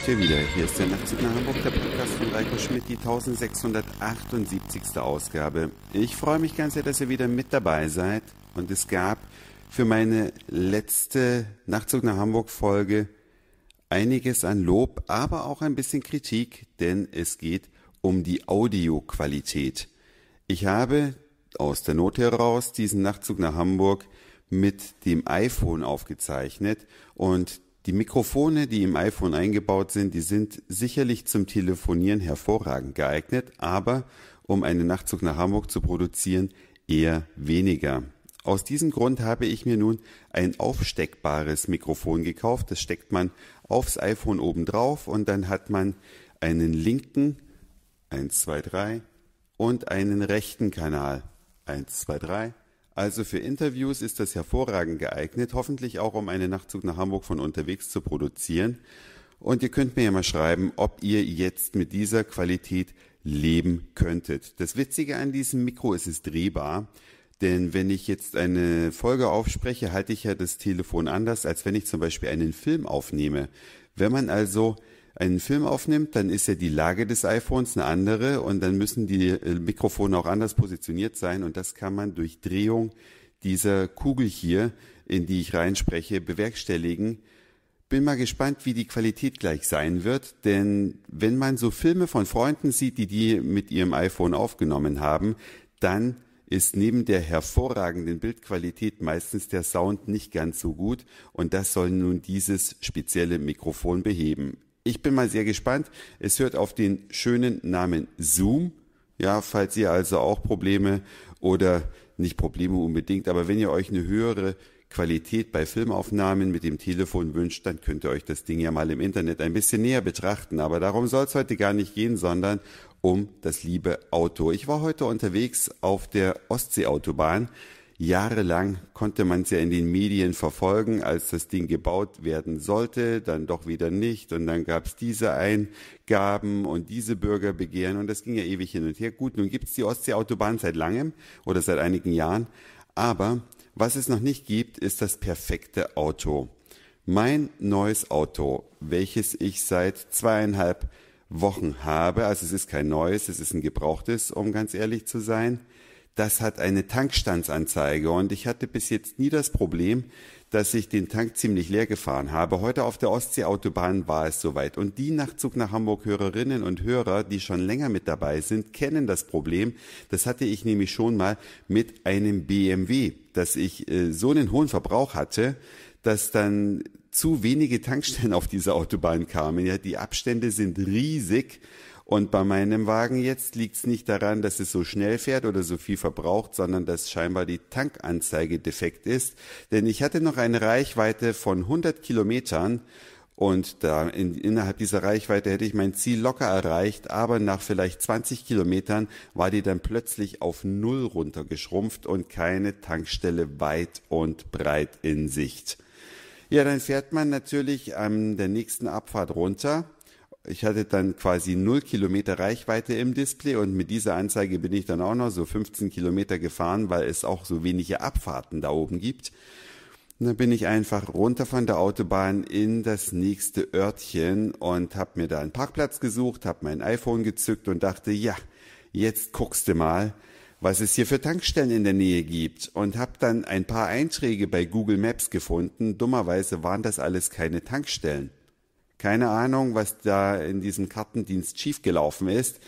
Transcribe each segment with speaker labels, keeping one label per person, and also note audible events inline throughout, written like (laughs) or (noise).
Speaker 1: sind wir wieder. Hier ist der Nachtzug nach Hamburg, der Podcast von Reiko Schmidt, die 1678. Ausgabe. Ich freue mich ganz sehr, dass ihr wieder mit dabei seid. Und es gab für meine letzte Nachtzug nach Hamburg Folge einiges an Lob, aber auch ein bisschen Kritik, denn es geht um die Audioqualität. Ich habe aus der Not heraus diesen Nachtzug nach Hamburg mit dem iPhone aufgezeichnet und die Mikrofone, die im iPhone eingebaut sind, die sind sicherlich zum Telefonieren hervorragend geeignet, aber um einen Nachtzug nach Hamburg zu produzieren, eher weniger. Aus diesem Grund habe ich mir nun ein aufsteckbares Mikrofon gekauft. Das steckt man aufs iPhone oben drauf und dann hat man einen linken, 1, 2, 3 und einen rechten Kanal, 1, 2, 3 also für Interviews ist das hervorragend geeignet, hoffentlich auch um einen Nachtzug nach Hamburg von unterwegs zu produzieren. Und ihr könnt mir ja mal schreiben, ob ihr jetzt mit dieser Qualität leben könntet. Das Witzige an diesem Mikro ist, es ist drehbar. Denn wenn ich jetzt eine Folge aufspreche, halte ich ja das Telefon anders, als wenn ich zum Beispiel einen Film aufnehme. Wenn man also einen Film aufnimmt, dann ist ja die Lage des iPhones eine andere und dann müssen die äh, Mikrofone auch anders positioniert sein und das kann man durch Drehung dieser Kugel hier, in die ich reinspreche, bewerkstelligen. Bin mal gespannt, wie die Qualität gleich sein wird, denn wenn man so Filme von Freunden sieht, die die mit ihrem iPhone aufgenommen haben, dann ist neben der hervorragenden Bildqualität meistens der Sound nicht ganz so gut und das soll nun dieses spezielle Mikrofon beheben ich bin mal sehr gespannt. Es hört auf den schönen Namen Zoom. Ja, falls ihr also auch Probleme oder nicht Probleme unbedingt, aber wenn ihr euch eine höhere Qualität bei Filmaufnahmen mit dem Telefon wünscht, dann könnt ihr euch das Ding ja mal im Internet ein bisschen näher betrachten. Aber darum soll es heute gar nicht gehen, sondern um das liebe Auto. Ich war heute unterwegs auf der Ostseeautobahn. Jahrelang konnte man es ja in den Medien verfolgen, als das Ding gebaut werden sollte, dann doch wieder nicht und dann gab es diese Eingaben und diese Bürgerbegehren und das ging ja ewig hin und her. Gut, nun gibt es die Ostseeautobahn seit langem oder seit einigen Jahren, aber was es noch nicht gibt, ist das perfekte Auto. Mein neues Auto, welches ich seit zweieinhalb Wochen habe, also es ist kein neues, es ist ein gebrauchtes, um ganz ehrlich zu sein, das hat eine Tankstandsanzeige und ich hatte bis jetzt nie das Problem, dass ich den Tank ziemlich leer gefahren habe. Heute auf der Ostseeautobahn war es soweit. Und die Nachtzug nach Hamburg Hörerinnen und Hörer, die schon länger mit dabei sind, kennen das Problem. Das hatte ich nämlich schon mal mit einem BMW, dass ich äh, so einen hohen Verbrauch hatte, dass dann zu wenige Tankstellen auf diese Autobahn kamen. Ja, die Abstände sind riesig. Und bei meinem Wagen jetzt liegt es nicht daran, dass es so schnell fährt oder so viel verbraucht, sondern dass scheinbar die Tankanzeige defekt ist. Denn ich hatte noch eine Reichweite von 100 Kilometern und da in, innerhalb dieser Reichweite hätte ich mein Ziel locker erreicht, aber nach vielleicht 20 Kilometern war die dann plötzlich auf Null runtergeschrumpft und keine Tankstelle weit und breit in Sicht. Ja, dann fährt man natürlich an der nächsten Abfahrt runter. Ich hatte dann quasi 0 Kilometer Reichweite im Display und mit dieser Anzeige bin ich dann auch noch so 15 Kilometer gefahren, weil es auch so wenige Abfahrten da oben gibt. Und dann bin ich einfach runter von der Autobahn in das nächste Örtchen und habe mir da einen Parkplatz gesucht, habe mein iPhone gezückt und dachte, ja, jetzt guckst du mal, was es hier für Tankstellen in der Nähe gibt und habe dann ein paar Einträge bei Google Maps gefunden. Dummerweise waren das alles keine Tankstellen. Keine Ahnung, was da in diesem Kartendienst schiefgelaufen ist.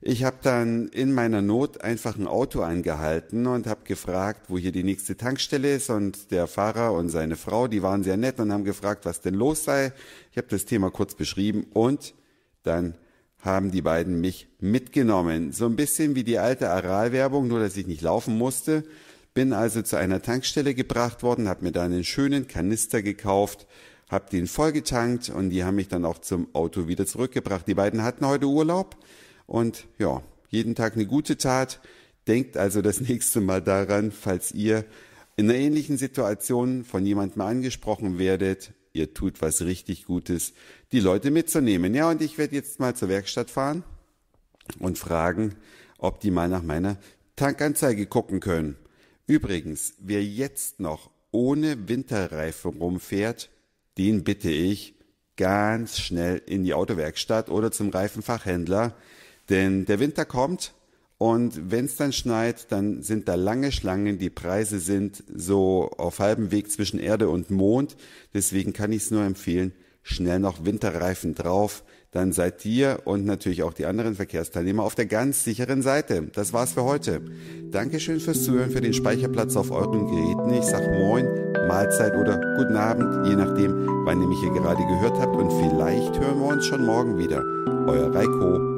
Speaker 1: Ich habe dann in meiner Not einfach ein Auto angehalten und habe gefragt, wo hier die nächste Tankstelle ist. Und der Fahrer und seine Frau, die waren sehr nett und haben gefragt, was denn los sei. Ich habe das Thema kurz beschrieben und dann haben die beiden mich mitgenommen. So ein bisschen wie die alte Aral-Werbung, nur dass ich nicht laufen musste. Bin also zu einer Tankstelle gebracht worden, habe mir da einen schönen Kanister gekauft, habe den vollgetankt und die haben mich dann auch zum Auto wieder zurückgebracht. Die beiden hatten heute Urlaub und ja, jeden Tag eine gute Tat. Denkt also das (laughs) nächste Mal daran, falls ihr in einer ähnlichen Situation von jemandem angesprochen werdet, ihr tut was richtig Gutes, die Leute mitzunehmen. Ja, und ich werde jetzt mal zur Werkstatt fahren und fragen, ob die mal nach meiner Tankanzeige gucken können. Übrigens, wer jetzt noch ohne Winterreifen rumfährt, den bitte ich ganz schnell in die Autowerkstatt oder zum Reifenfachhändler, denn der Winter kommt und wenn es dann schneit, dann sind da lange Schlangen. Die Preise sind so auf halbem Weg zwischen Erde und Mond. Deswegen kann ich es nur empfehlen, schnell noch Winterreifen drauf. Dann seid ihr und natürlich auch die anderen Verkehrsteilnehmer auf der ganz sicheren Seite. Das war's für heute. Dankeschön fürs Zuhören, für den Speicherplatz auf euren Geräten. Ich sag Moin, Mahlzeit oder Guten Abend, je nachdem, wann ihr mich hier gerade gehört habt. Und vielleicht hören wir uns schon morgen wieder. Euer Reiko.